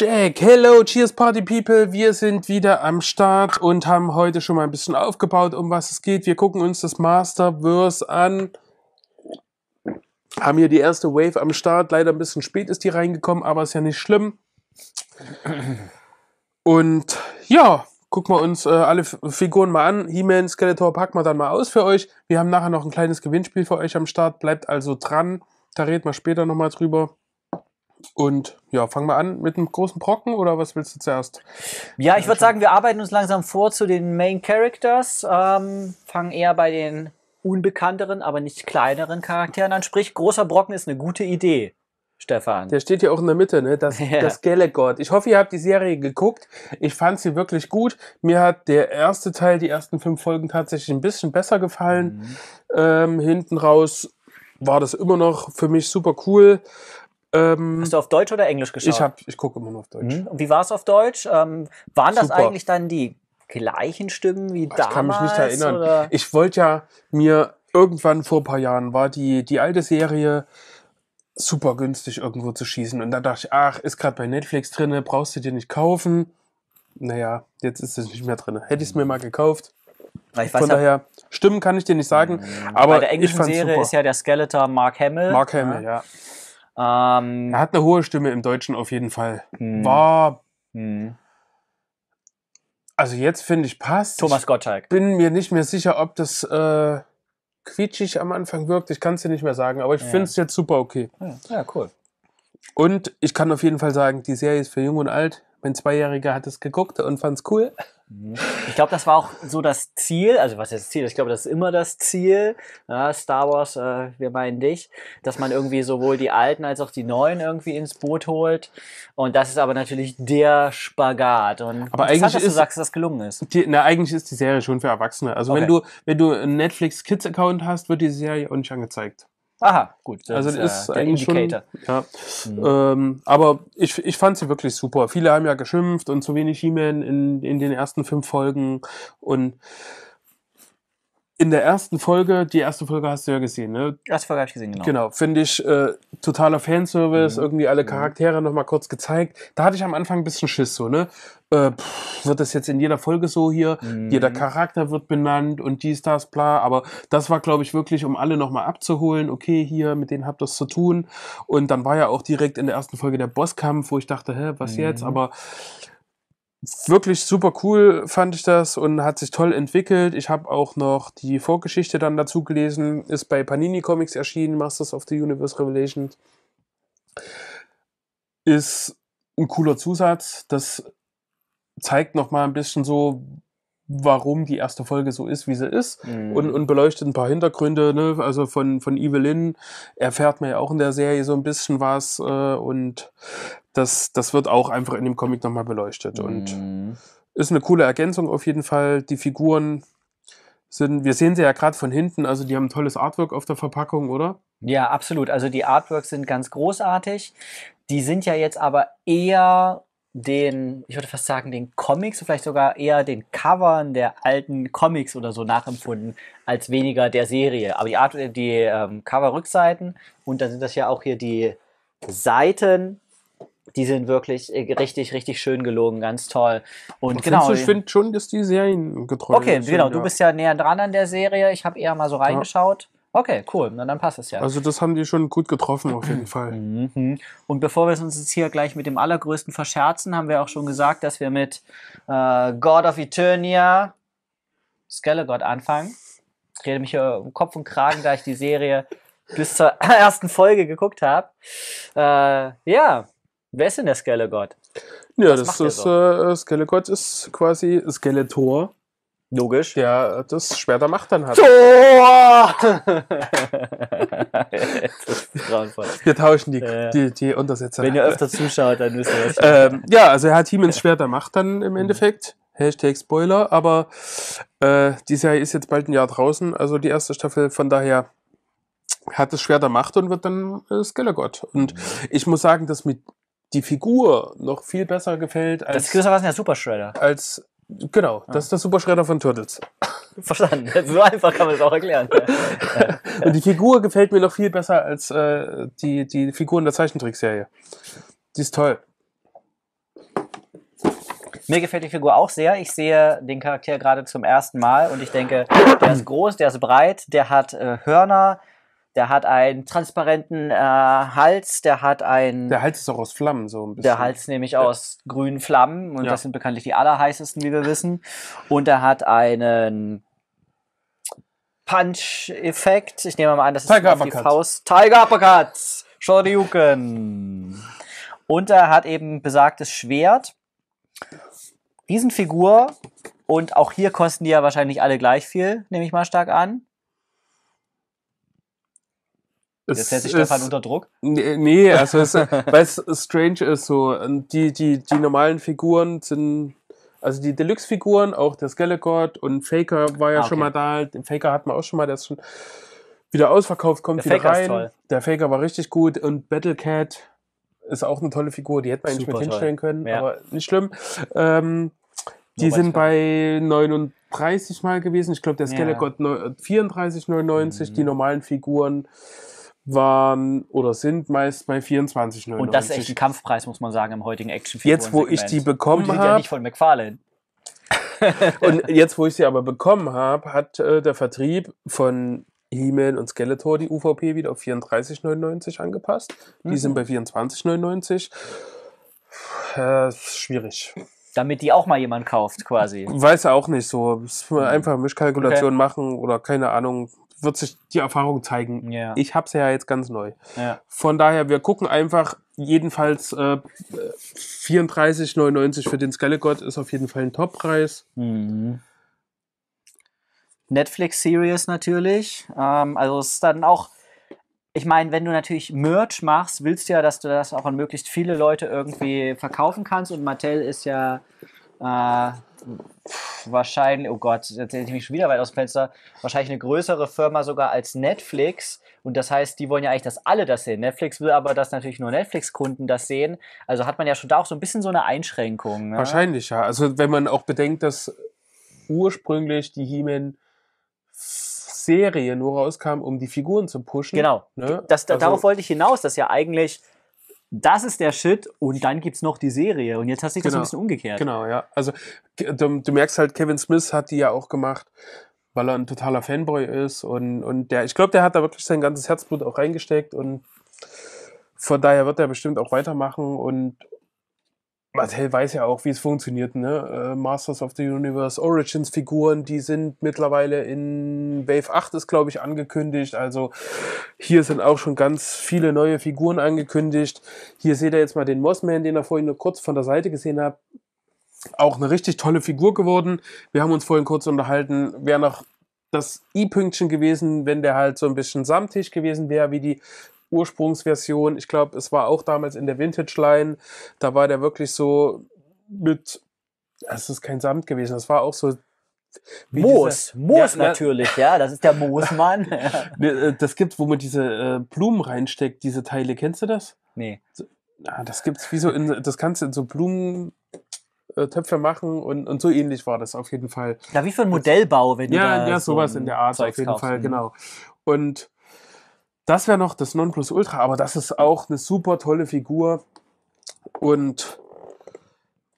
Jack, hello, cheers Party People. Wir sind wieder am Start und haben heute schon mal ein bisschen aufgebaut, um was es geht. Wir gucken uns das Masterverse an. Haben hier die erste Wave am Start. Leider ein bisschen spät ist die reingekommen, aber ist ja nicht schlimm. Und ja, gucken wir uns äh, alle Figuren mal an. He-Man, Skeletor packen wir dann mal aus für euch. Wir haben nachher noch ein kleines Gewinnspiel für euch am Start. Bleibt also dran. Da reden wir später nochmal drüber. Und ja, fangen wir an mit einem großen Brocken oder was willst du zuerst? Ja, ich würde sagen, wir arbeiten uns langsam vor zu den Main Characters. Ähm, fangen eher bei den unbekannteren, aber nicht kleineren Charakteren an. Sprich, großer Brocken ist eine gute Idee. Stefan. Der steht ja auch in der Mitte, ne? Das, ja. das Gelegod. Ich hoffe, ihr habt die Serie geguckt. Ich fand sie wirklich gut. Mir hat der erste Teil, die ersten fünf Folgen tatsächlich ein bisschen besser gefallen. Mhm. Ähm, hinten raus war das immer noch für mich super cool. Ähm, Hast du auf Deutsch oder Englisch geschaut? Ich, ich gucke immer nur auf Deutsch. Mhm. Und wie war es auf Deutsch? Ähm, waren Super. das eigentlich dann die gleichen Stimmen wie ich damals? Ich kann mich nicht erinnern. Oder? Ich wollte ja mir irgendwann vor ein paar Jahren war die, die alte Serie super günstig irgendwo zu schießen. Und da dachte ich, ach, ist gerade bei Netflix drin, brauchst du dir nicht kaufen. Naja, jetzt ist es nicht mehr drin. Hätte ich es mir mal gekauft. Weiß, Von daher, Stimmen kann ich dir nicht sagen. Mhm. Aber Bei der englischen Serie super. ist ja der Skeletor Mark Hamill. Mark Hamill, ja. ja. Ähm, er hat eine hohe Stimme im Deutschen auf jeden Fall. Mh. Hm. War. Mh. Hm. Also jetzt finde ich passt. Thomas Gottschalk. Bin mir nicht mehr sicher, ob das äh, quietschig am Anfang wirkt. Ich kann es dir nicht mehr sagen, aber ich ja. finde es jetzt super okay. Ja, ja, cool. Und ich kann auf jeden Fall sagen, die Serie ist für jung und alt. Mein Zweijähriger hat es geguckt und fand es cool. Mhm. Ich glaube, das war auch so das Ziel, also was ist das Ziel? Ich glaube, das ist immer das Ziel, ja, Star Wars, äh, wir meinen dich, dass man irgendwie sowohl die Alten als auch die Neuen irgendwie ins Boot holt. Und das ist aber natürlich der Spagat. Und aber eigentlich dass ist, du sagst, dass das gelungen ist. Die, na, eigentlich ist die Serie schon für Erwachsene. Also okay. wenn du, wenn du einen Netflix Kids Account hast, wird die Serie auch nicht angezeigt. Aha, gut. Das also ist, ist äh, eigentlich Indicator. schon. Ja. Mhm. Ähm, aber ich, ich fand sie wirklich super. Viele haben ja geschimpft und zu wenig He-Man in, in den ersten fünf Folgen und in der ersten Folge, die erste Folge hast du ja gesehen, ne? Erste Folge habe ich gesehen, genau. Genau, finde ich äh, totaler Fanservice, mhm. irgendwie alle mhm. Charaktere mhm. nochmal kurz gezeigt. Da hatte ich am Anfang ein bisschen Schiss, so, ne? Äh, pff, wird das jetzt in jeder Folge so hier? Mhm. Jeder Charakter wird benannt und dies, das, bla. Aber das war, glaube ich, wirklich, um alle nochmal abzuholen. Okay, hier, mit denen habt ihr zu tun. Und dann war ja auch direkt in der ersten Folge der Bosskampf, wo ich dachte, hä, was mhm. jetzt? Aber wirklich super cool fand ich das und hat sich toll entwickelt. Ich habe auch noch die Vorgeschichte dann dazu gelesen, ist bei Panini Comics erschienen, Masters of the Universe Revelation. Ist ein cooler Zusatz, das zeigt nochmal ein bisschen so, warum die erste Folge so ist, wie sie ist mhm. und, und beleuchtet ein paar Hintergründe. Ne? Also von, von Evelyn erfährt man ja auch in der Serie so ein bisschen was äh, und das, das wird auch einfach in dem Comic nochmal beleuchtet. Mhm. Und ist eine coole Ergänzung auf jeden Fall. Die Figuren sind, wir sehen sie ja gerade von hinten, also die haben ein tolles Artwork auf der Verpackung, oder? Ja, absolut. Also die Artworks sind ganz großartig. Die sind ja jetzt aber eher den, ich würde fast sagen, den Comics, vielleicht sogar eher den Covern der alten Comics oder so nachempfunden, als weniger der Serie. Aber die Art, äh, die ähm, Cover-Rückseiten und dann sind das ja auch hier die Seiten die sind wirklich äh, richtig, richtig schön gelogen, ganz toll. Und Was genau. Ich finde schon, dass die Serien getreu Okay, sind, genau. Ja. Du bist ja näher dran an der Serie. Ich habe eher mal so reingeschaut. Ja. Okay, cool. Na, dann passt es ja. Also, das haben die schon gut getroffen, auf jeden Fall. Mhm. Und bevor wir uns jetzt hier gleich mit dem Allergrößten verscherzen, haben wir auch schon gesagt, dass wir mit äh, God of Eternia Skelegod anfangen. Ich rede mich hier um Kopf und Kragen, da ich die Serie bis zur ersten Folge geguckt habe. Äh, ja, Wer ist denn der Skelegott? Ja, Was das ist, so? äh, Skelegott ist quasi Skeletor. Logisch. Ja, das Schwert der Macht dann hat. Tor! Wir tauschen die, äh, die, die Untersetzer. Wenn ihr öfter zuschaut, dann wisst ihr was. Ähm, ja, also er hat Hiemens Schwert der Macht dann im mhm. Endeffekt. Hashtag Spoiler, aber äh, die Serie ist jetzt bald ein Jahr draußen, also die erste Staffel, von daher hat das Schwert der Macht und wird dann äh, Skeletor. Und mhm. ich muss sagen, dass mit die Figur noch viel besser gefällt als. Das Größere war ja Super Shredder. Als, genau, das ist der Super Shredder von Turtles. Verstanden. Also so einfach kann man es auch erklären. Und die Figur gefällt mir noch viel besser als äh, die, die in der Zeichentrickserie. Die ist toll. Mir gefällt die Figur auch sehr. Ich sehe den Charakter gerade zum ersten Mal und ich denke, der ist groß, der ist breit, der hat äh, Hörner, der hat einen transparenten äh, Hals, der hat einen. Der Hals ist auch aus Flammen, so ein bisschen. Der Hals nämlich ja. aus grünen Flammen und ja. das sind bekanntlich die allerheißesten, wie wir wissen. Und er hat einen Punch-Effekt. Ich nehme mal an, das ist Tiger auf Uppercut. die Faust. Tiger Uppercut! Shoryuken! Und er hat eben besagtes Schwert. Riesenfigur. Und auch hier kosten die ja wahrscheinlich alle gleich viel, nehme ich mal stark an. Jetzt sich Stefan unter Druck. Nee, also es, weil es strange ist so. Die, die, die normalen Figuren sind, also die Deluxe-Figuren, auch der Skelegord und Faker war ja ah, okay. schon mal da. Den Faker hatten wir auch schon mal, der ist schon wieder ausverkauft, kommt der wieder Faker rein. Der Faker war richtig gut und Battlecat ist auch eine tolle Figur, die hätte man Super eigentlich mit hinstellen können, ja. aber nicht schlimm. Ähm, die sind bei 39 mal gewesen. Ich glaube, der Skelegord ja. 34,99, äh, mhm. die normalen Figuren waren oder sind meist bei 24,99. Und das ist echt ein Kampfpreis, muss man sagen, im heutigen action Jetzt, wo ich die bekommen habe. Die sind ja nicht von McFarlane. und jetzt, wo ich sie aber bekommen habe, hat äh, der Vertrieb von He-Man und Skeletor die UVP wieder auf 34,99 angepasst. Die sind mhm. bei 24,99. Äh, schwierig. Damit die auch mal jemand kauft, quasi. Weiß auch nicht so. Mhm. Einfach Mischkalkulation okay. machen oder keine Ahnung, wird sich die Erfahrung zeigen. Ja. Ich habe es ja jetzt ganz neu. Ja. Von daher, wir gucken einfach, jedenfalls äh, 34,99 für den Skelegott ist auf jeden Fall ein Toppreis. Mhm. Netflix-Series natürlich. Ähm, also es ist dann auch, ich meine, wenn du natürlich Merch machst, willst du ja, dass du das auch an möglichst viele Leute irgendwie verkaufen kannst und Mattel ist ja. Äh, wahrscheinlich, oh Gott, jetzt erzähle ich mich schon wieder weit aus dem Fenster, wahrscheinlich eine größere Firma sogar als Netflix. Und das heißt, die wollen ja eigentlich, dass alle das sehen. Netflix will aber, dass natürlich nur Netflix-Kunden das sehen. Also hat man ja schon da auch so ein bisschen so eine Einschränkung. Ne? Wahrscheinlich, ja. Also wenn man auch bedenkt, dass ursprünglich die He-Man Serie nur rauskam, um die Figuren zu pushen. Genau. Ne? Das, also, darauf wollte ich hinaus, dass ja eigentlich das ist der Shit und dann gibt's noch die Serie. Und jetzt hast du dich genau. das ein bisschen umgekehrt. Genau, ja. Also du, du, merkst halt, Kevin Smith hat die ja auch gemacht, weil er ein totaler Fanboy ist und, und der, ich glaube, der hat da wirklich sein ganzes Herzblut auch reingesteckt und von daher wird er bestimmt auch weitermachen und Mattel also weiß ja auch, wie es funktioniert, ne? Äh, Masters of the Universe Origins Figuren, die sind mittlerweile in Wave 8 ist, glaube ich, angekündigt. Also hier sind auch schon ganz viele neue Figuren angekündigt. Hier seht ihr jetzt mal den Mossman, den ihr vorhin nur kurz von der Seite gesehen habt. Auch eine richtig tolle Figur geworden. Wir haben uns vorhin kurz unterhalten, wer noch das i-Pünktchen gewesen, wenn der halt so ein bisschen samtig gewesen wäre, wie die Ursprungsversion. Ich glaube, es war auch damals in der Vintage-Line. Da war der wirklich so mit. Es ist kein Samt gewesen. Das war auch so wie Moos, diese, Moos ja, natürlich, ja, das ist der Moosmann. Ne, äh, das gibt's, wo man diese äh, Blumen reinsteckt, diese Teile, kennst du das? Nee. das gibt's wie so in, das kannst du in so Blumentöpfe äh, machen und, und so ähnlich war das auf jeden Fall. Ja, wie für ein Modellbau, wenn ja, du da Ja, sowas in der Art Zeugs auf jeden kaufst, Fall, mhm. genau. Und das wäre noch das Nonplusultra, aber das ist auch eine super tolle Figur. Und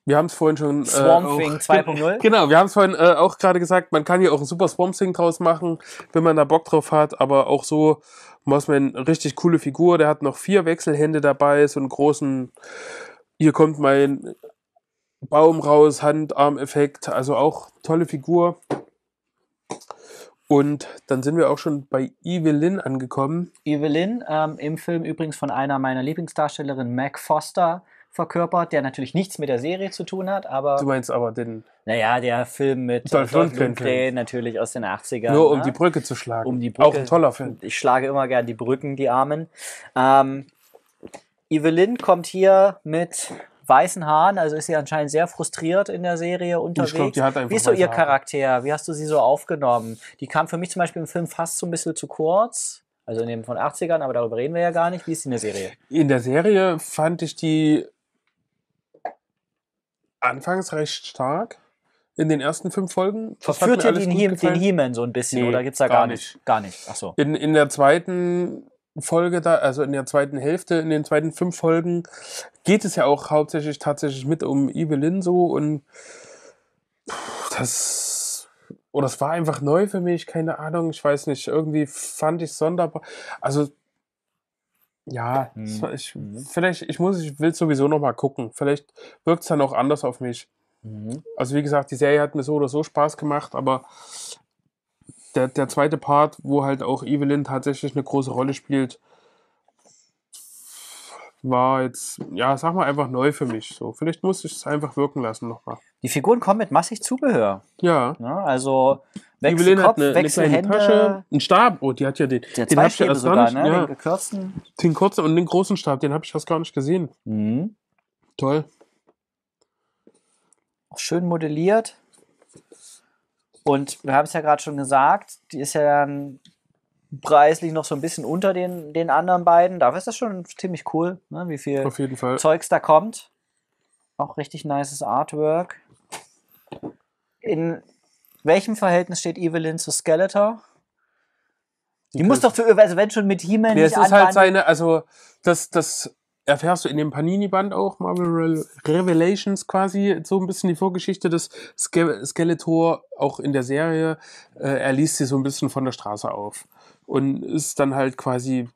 wir haben es vorhin schon. Äh, Swamp äh, 2.0. Genau, wir haben es vorhin äh, auch gerade gesagt, man kann hier auch ein super Swamp draus machen, wenn man da Bock drauf hat, aber auch so man muss eine richtig coole Figur, der hat noch vier Wechselhände dabei, so einen großen, hier kommt mein Baum raus, Hand-Arm-Effekt, also auch tolle Figur. Und dann sind wir auch schon bei Evelyn angekommen. Evelyn, ähm, im Film übrigens von einer meiner Lieblingsdarstellerinnen, Mac Foster, verkörpert, der natürlich nichts mit der Serie zu tun hat, aber. Du meinst aber den. Naja, der Film mit Dolph Lundgren natürlich aus den 80ern. Nur um ne? die Brücke zu schlagen. Um die Brücke. Auch ein toller Film. Ich schlage immer gern die Brücken, die Armen. Ähm, Evelyn kommt hier mit weißen Haaren, also ist sie anscheinend sehr frustriert in der Serie unterwegs. Glaub, die hat einfach Wie ist so ihr Charakter? Wie hast du sie so aufgenommen? Die kam für mich zum Beispiel im Film fast so ein bisschen zu kurz. Also in dem von 80ern, aber darüber reden wir ja gar nicht. Wie ist die in der Serie? In der Serie fand ich die anfangs recht stark. In den ersten fünf Folgen. Das Verführt ihr den, He man so ein bisschen nee, oder es da gar, gar nicht. nicht? Gar nicht. Ach so. In, in der zweiten Folge da, also in der zweiten Hälfte, in den zweiten fünf Folgen, geht es ja auch hauptsächlich tatsächlich mit um Evelyn so und das oder es war einfach neu für mich, keine Ahnung, ich weiß nicht, irgendwie fand ich sonderbar, also ja, hm. mhm. ich, vielleicht, ich muss, ich will sowieso nochmal gucken, vielleicht wirkt es dann auch anders auf mich. Mhm. Also wie gesagt, die Serie hat mir so oder so Spaß gemacht, aber der, der zweite Part, wo halt auch Evelyn tatsächlich eine große Rolle spielt, war jetzt, ja, sag mal einfach neu für mich. So, vielleicht muss ich es einfach wirken lassen nochmal. Die Figuren kommen mit massig Zubehör. Ja. ja ne, also hat eine, Wechselhände, eine Tasche, ein Stab. Oh, die hat ja den. Der den zwei Stäbe sogar, nicht, ne? Ja. Den gekürzten. Den kurzen und den großen Stab, den habe ich fast gar nicht gesehen. Mhm. Toll. Auch schön modelliert. Und wir haben es ja gerade schon gesagt, die ist ja dann preislich noch so ein bisschen unter den, den anderen beiden. Da ist das schon ziemlich cool, ne? wie viel Zeugs da kommt. Auch richtig nices Artwork. In welchem Verhältnis steht Evelyn zu Skeletor? Die, die muss doch für, also wenn schon mit He-Man. Ja, es ist halt seine, also das, das erfährst du in dem Panini-Band auch Marvel Revelations quasi so ein bisschen die Vorgeschichte des Ske Skeletor, auch in der Serie. Äh, er liest sie so ein bisschen von der Straße auf und ist dann halt quasi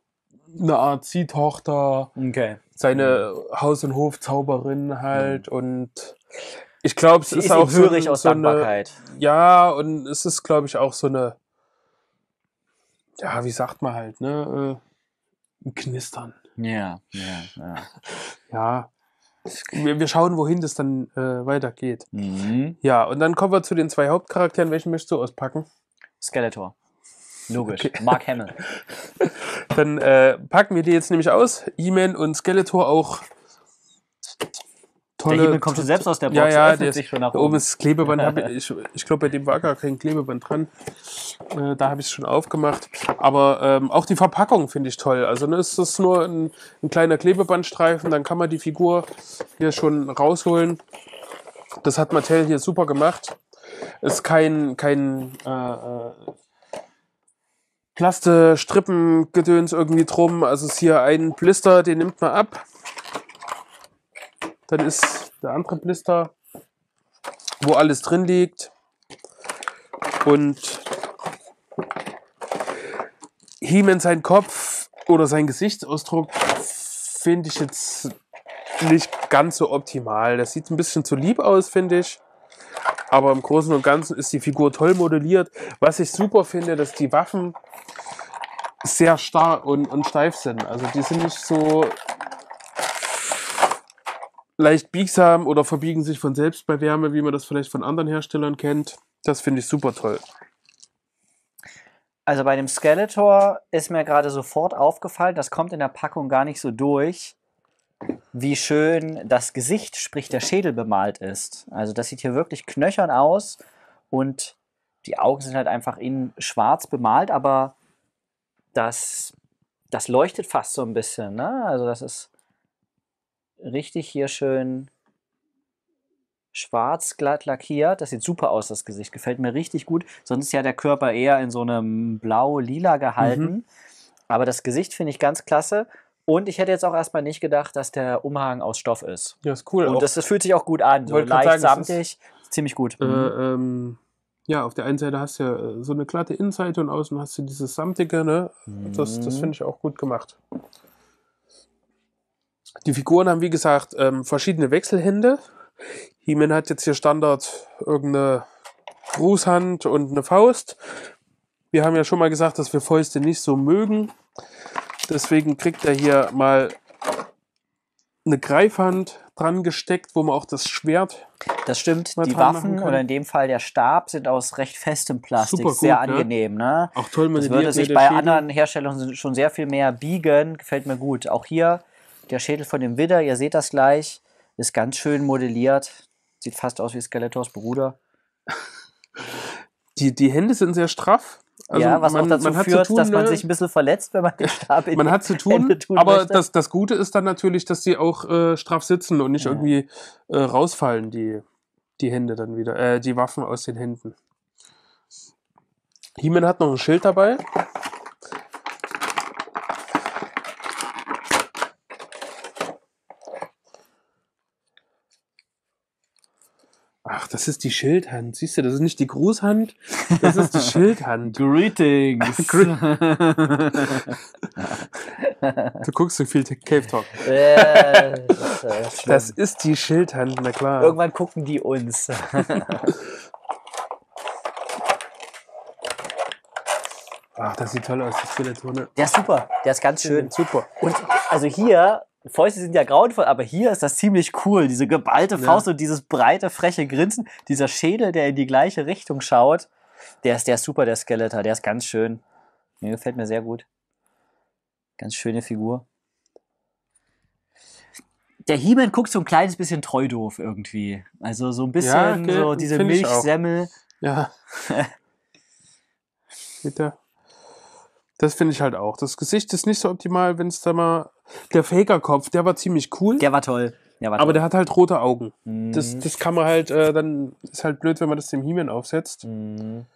eine Art Ziehtochter, okay. seine mhm. Haus- und Hofzauberin halt mhm. und ich glaube, es ist, ist auch so, aus so Dankbarkeit. Eine, ja, und es ist, glaube ich, auch so eine, ja, wie sagt man halt, ne, äh, ein Knistern. Ja, ja, ja. Ja, wir, wir schauen, wohin das dann äh, weitergeht. Mhm. Ja, und dann kommen wir zu den zwei Hauptcharakteren. Welchen möchtest du auspacken? Skeletor. Logisch. Okay. Mark Hamill. dann äh, packen wir die jetzt nämlich aus. E-Man und Skeletor auch tolle. Der Himmel kommt schon selbst aus der Box. Ja, ja, der sich schon nach oben. oben ist Klebeband. ich, ich glaube, bei dem war gar kein Klebeband dran. Äh, da habe ich es schon aufgemacht. Aber ähm, auch die Verpackung finde ich toll. Also ne, ist das nur ein, ein kleiner Klebebandstreifen, dann kann man die Figur hier schon rausholen. Das hat Mattel hier super gemacht. Ist kein, kein äh, äh Plaste, Strippen, Gedöns irgendwie drum. Also ist hier ein Blister, den nimmt man ab. Dann ist der andere Blister, wo alles drin liegt. Und Heeman sein Kopf oder sein Gesichtsausdruck finde ich jetzt nicht ganz so optimal. Das sieht ein bisschen zu lieb aus, finde ich. Aber im Großen und Ganzen ist die Figur toll modelliert. Was ich super finde, dass die Waffen sehr starr und, und steif sind. Also die sind nicht so leicht biegsam oder verbiegen sich von selbst bei Wärme, wie man das vielleicht von anderen Herstellern kennt. Das finde ich super toll. Also bei dem Skeletor ist mir gerade sofort aufgefallen, das kommt in der Packung gar nicht so durch, wie schön das Gesicht, sprich der Schädel bemalt ist. Also das sieht hier wirklich knöchern aus und die Augen sind halt einfach innen schwarz bemalt, aber das, das leuchtet fast so ein bisschen. Ne? Also das ist richtig hier schön schwarz glatt lackiert. Das sieht super aus, das Gesicht. Gefällt mir richtig gut. Sonst ist ja der Körper eher in so einem blau-lila gehalten. Mhm. Aber das Gesicht finde ich ganz klasse. Und ich hätte jetzt auch erstmal nicht gedacht, dass der Umhang aus Stoff ist. Ja, ist cool. Und das, das fühlt sich auch gut an. So leicht sagen, samtig. Ziemlich gut. Äh, mhm. ähm, ja, auf der einen Seite hast du ja äh, so eine glatte Innenseite und außen hast du dieses samtige. Ne? Das, das mhm. finde ich auch gut gemacht. Die Figuren haben, wie gesagt, ähm, verschiedene Wechselhände. he hat jetzt hier Standard irgendeine Grußhand und eine Faust. Wir haben ja schon mal gesagt, dass wir Fäuste nicht so mögen. Deswegen kriegt er hier mal eine Greifhand dran gesteckt, wo man auch das Schwert. Das stimmt, die Waffen oder in dem Fall der Stab sind aus recht festem Plastik, gut, sehr ne? angenehm. Ne? ne? Auch toll, man Das würde sich ne, bei anderen Herstellungen schon sehr viel mehr biegen, gefällt mir gut. Auch hier der Schädel von dem Widder, ihr seht das gleich, ist ganz schön modelliert. Sieht fast aus wie Skeletors Bruder. Die, die Hände sind sehr straff. Also ja, was man, auch dazu führt, tun, dass man ne? sich ein bisschen verletzt, wenn man den Stab in Man hat zu tun, tun aber das, das Gute ist dann natürlich, dass sie auch äh, straff sitzen und nicht ja. irgendwie äh, rausfallen, die, die Hände dann wieder, äh, die Waffen aus den Händen. he hat noch ein Schild dabei. Ach, das ist die Schildhand. Siehst du, das ist nicht die Grußhand, das ist die Schildhand. Greetings. du guckst so viel Cave Talk. das, ist die Schildhand, na klar. Irgendwann gucken die uns. Ach, das sieht toll aus, das Filetone. Der ist super, der ist ganz schön. Super. Und also hier Fäuste sind ja grauenvoll, aber hier ist das ziemlich cool. Diese geballte Faust ja. und dieses breite, freche Grinsen, dieser Schädel, der in die gleiche Richtung schaut, der ist, der ist super, der Skeletor, der ist ganz schön. Mir gefällt mir sehr gut. Ganz schöne Figur. Der He-Man guckt so ein kleines bisschen treu doof irgendwie. Also so ein bisschen ja, okay, so diese Milchsemmel. Ja. Bitte. Das finde ich halt auch. Das Gesicht ist nicht so optimal, wenn es da mal der Faker-Kopf, der war ziemlich cool. Der war toll. Der war aber toll. der hat halt rote Augen. Mhm. Das, das kann man halt, äh, dann ist halt blöd, wenn man das dem He-Man aufsetzt. Mhm.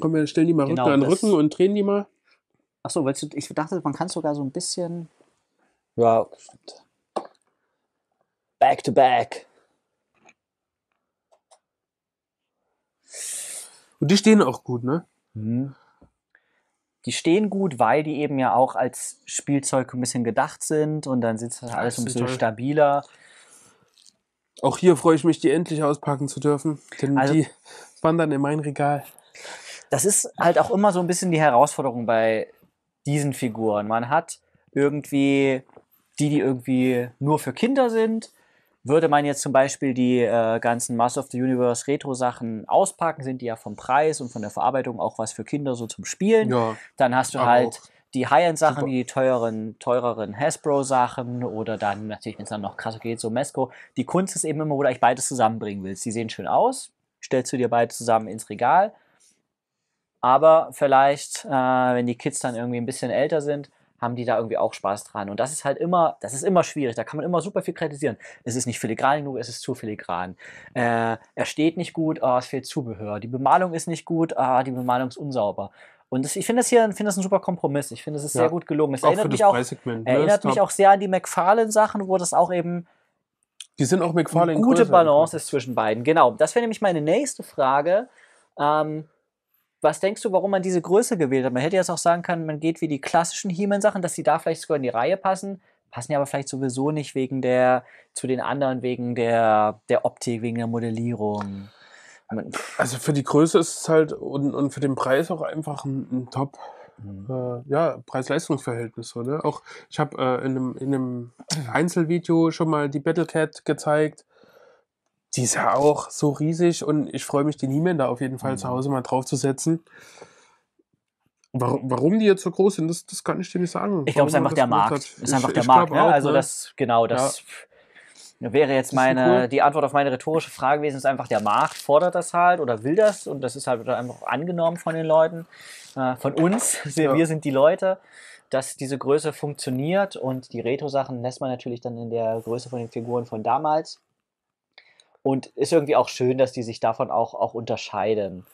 Komm, wir stellen die mal genau, an den Rücken und drehen die mal. Achso, weil ich dachte, man kann sogar so ein bisschen. Ja, stimmt. Back to back. Und die stehen auch gut, ne? Mhm die stehen gut, weil die eben ja auch als Spielzeug ein bisschen gedacht sind und dann sitzt das halt alles ein bisschen toll. stabiler. Auch hier freue ich mich, die endlich auspacken zu dürfen, denn also, die wandern in mein Regal. Das ist halt auch immer so ein bisschen die Herausforderung bei diesen Figuren. Man hat irgendwie die, die irgendwie nur für Kinder sind würde man jetzt zum Beispiel die äh, ganzen Mass of the Universe Retro-Sachen auspacken, sind die ja vom Preis und von der Verarbeitung auch was für Kinder so zum Spielen. Ja, dann hast du halt die High-End-Sachen, die teuren, teureren Hasbro-Sachen oder dann natürlich, wenn es dann noch krasser geht, so Mesco. Die Kunst ist eben immer, wo du eigentlich beides zusammenbringen willst. Die sehen schön aus, stellst du dir beide zusammen ins Regal. Aber vielleicht, äh, wenn die Kids dann irgendwie ein bisschen älter sind, haben die da irgendwie auch Spaß dran. Und das ist halt immer, das ist immer schwierig. Da kann man immer super viel kritisieren. Es ist nicht filigran genug, es ist zu filigran. Äh, er steht nicht gut, oh, es fehlt Zubehör. Die Bemalung ist nicht gut, ah, die Bemalung ist unsauber. Und das, ich finde das hier find das ein super Kompromiss. Ich finde, es ist ja, sehr gut gelungen. Es erinnert, mich auch, erinnert mich ne? auch sehr an die McFarlane-Sachen, wo das auch eben die sind auch McFarlane. Gute Balance ist zwischen beiden, genau. Das wäre nämlich meine nächste Frage. Ähm, was denkst du, warum man diese Größe gewählt hat? Man hätte jetzt auch sagen können, man geht wie die klassischen He-Man-Sachen, dass die da vielleicht sogar in die Reihe passen. Passen ja aber vielleicht sowieso nicht wegen der, zu den anderen, wegen der, der Optik, wegen der Modellierung. Also für die Größe ist es halt und, und für den Preis auch einfach ein, ein Top. Mhm. Äh, ja, Preis-Leistungs-Verhältnis. So, Auch ich habe äh, in, einem, in einem Einzelvideo schon mal die Battle Cat gezeigt die ist ja auch so riesig und ich freue mich, den He-Man da auf jeden Fall mhm. zu Hause mal draufzusetzen. Warum, warum die jetzt so groß sind, das, das kann ich dir nicht sagen. Ich glaube, es ist einfach der Markt. Hat. Ist ich, einfach der Markt. Ne? Auch, also ne? das genau das. Ja wäre jetzt meine cool. die Antwort auf meine rhetorische Frage gewesen, ist einfach der Markt fordert das halt oder will das und das ist halt einfach angenommen von den Leuten, äh, von uns. Ja. Wir sind die Leute, dass diese Größe funktioniert und die Retro-Sachen lässt man natürlich dann in der Größe von den Figuren von damals. Und ist irgendwie auch schön, dass die sich davon auch, auch unterscheiden.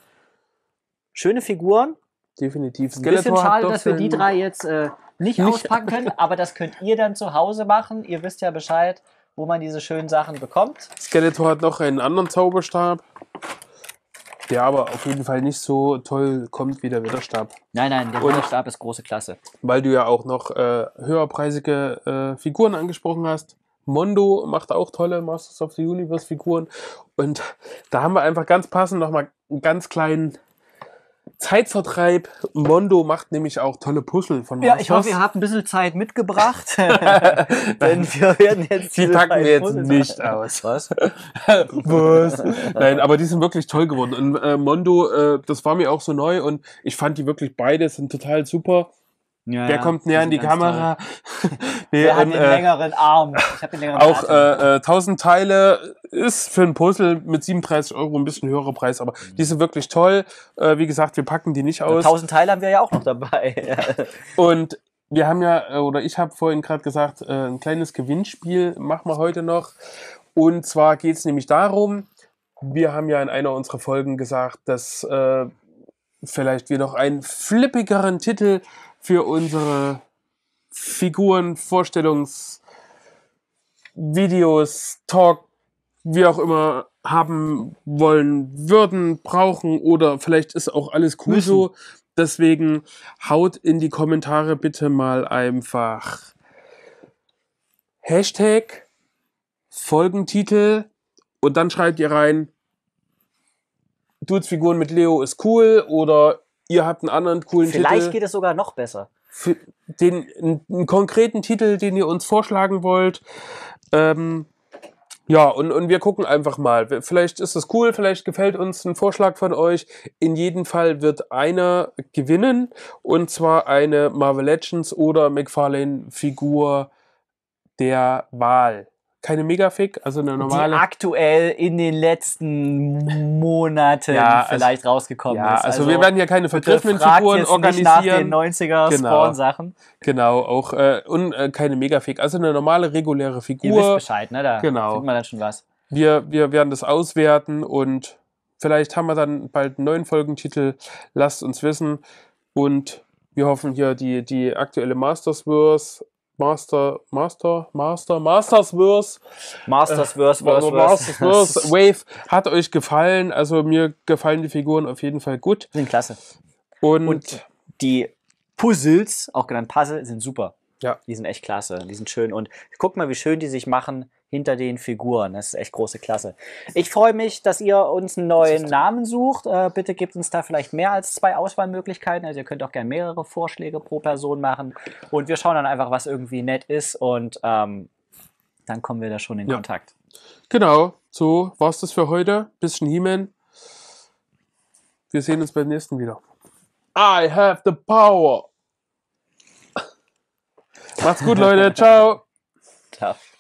Schöne Figuren. Definitiv. Ein bisschen schade, dass wir die drei jetzt äh, nicht, nicht auspacken können, aber das könnt ihr dann zu Hause machen. Ihr wisst ja Bescheid, wo man diese schönen Sachen bekommt. Skeletor hat noch einen anderen Zauberstab, der aber auf jeden Fall nicht so toll kommt wie der Wetterstab. Nein, nein, der Wetterstab ist große Klasse. Weil du ja auch noch äh, höherpreisige äh, Figuren angesprochen hast. Mondo macht auch tolle Masters of the Universe Figuren. Und da haben wir einfach ganz passend nochmal einen ganz kleinen Zeitvertreib. Mondo macht nämlich auch tolle Puzzle von Masters. Ja, ich hoffe, ihr habt ein bisschen Zeit mitgebracht. denn wir werden jetzt. Die packen wir jetzt Puzzle nicht machen. aus. Was? Was? Nein, aber die sind wirklich toll geworden. Und äh, Mondo, äh, das war mir auch so neu und ich fand die wirklich beide sind total super. Ja, Wer kommt näher an die Kamera? nee, Wer hat und, ähm, den äh, längeren Arm? Ich hab den längeren auch äh, 1000 äh, Teile ist für ein Puzzle mit 37 Euro ein bisschen höherer Preis, aber mhm. die sind wirklich toll. Äh, wie gesagt, wir packen die nicht aus. 1000 Teile haben wir ja auch noch dabei. und wir haben ja, äh, oder ich habe vorhin gerade gesagt, äh, ein kleines Gewinnspiel machen wir heute noch. Und zwar geht es nämlich darum, wir haben ja in einer unserer Folgen gesagt, dass äh, vielleicht wir noch einen flippigeren Titel für unsere Figuren, Vorstellungs, Videos, Talk, wie auch immer haben wollen, würden, brauchen oder vielleicht ist auch alles cool Müssen. so. Deswegen haut in die Kommentare bitte mal einfach Hashtag, Folgentitel und dann schreibt ihr rein, Dudes Figuren mit Leo ist cool oder ihr habt einen anderen coolen Vielleicht Titel. Vielleicht geht es sogar noch besser. Für den, einen konkreten Titel, den ihr uns vorschlagen wollt. Ähm, ja, und, und wir gucken einfach mal. Vielleicht ist es cool, vielleicht gefällt uns ein Vorschlag von euch. In jedem Fall wird einer gewinnen und zwar eine Marvel Legends oder McFarlane Figur der Wahl keine Megafig, also eine normale. Die aktuell in den letzten Monaten ja, also vielleicht also, rausgekommen ja, ist. Also, also wir werden ja keine vergriffenen Figuren organisieren. Nicht nach den 90er genau. Spawn-Sachen. Genau, auch äh, und, äh, keine Megafig, also eine normale, reguläre Figur. Ihr wisst Bescheid, ne? Da genau. findet man dann schon was. Wir, wir werden das auswerten und vielleicht haben wir dann bald einen neuen Folgentitel. Lasst uns wissen. Und wir hoffen hier die, die aktuelle Masters Wars Master, Master, Master, Mastersverse. Mastersverse, äh, Verse, Mastersverse, Wave hat euch gefallen. Also mir gefallen die Figuren auf jeden Fall gut. Sind klasse. Und, und die Puzzles, auch genannt Puzzle, sind super. Ja. Die sind echt klasse. Die sind schön. Und guck mal, wie schön die sich machen hinter den Figuren. Das ist echt große Klasse. Ich freue mich, dass ihr uns einen neuen Namen sucht. Äh, bitte gebt uns da vielleicht mehr als zwei Auswahlmöglichkeiten. Also ihr könnt auch gerne mehrere Vorschläge pro Person machen. Und wir schauen dann einfach, was irgendwie nett ist. Und ähm, dann kommen wir da schon in ja. Kontakt. Genau, so war es das für heute. Bisschen He-Man. Wir sehen uns beim nächsten wieder. I have the power. Macht's gut, Leute. Ciao. Ciao.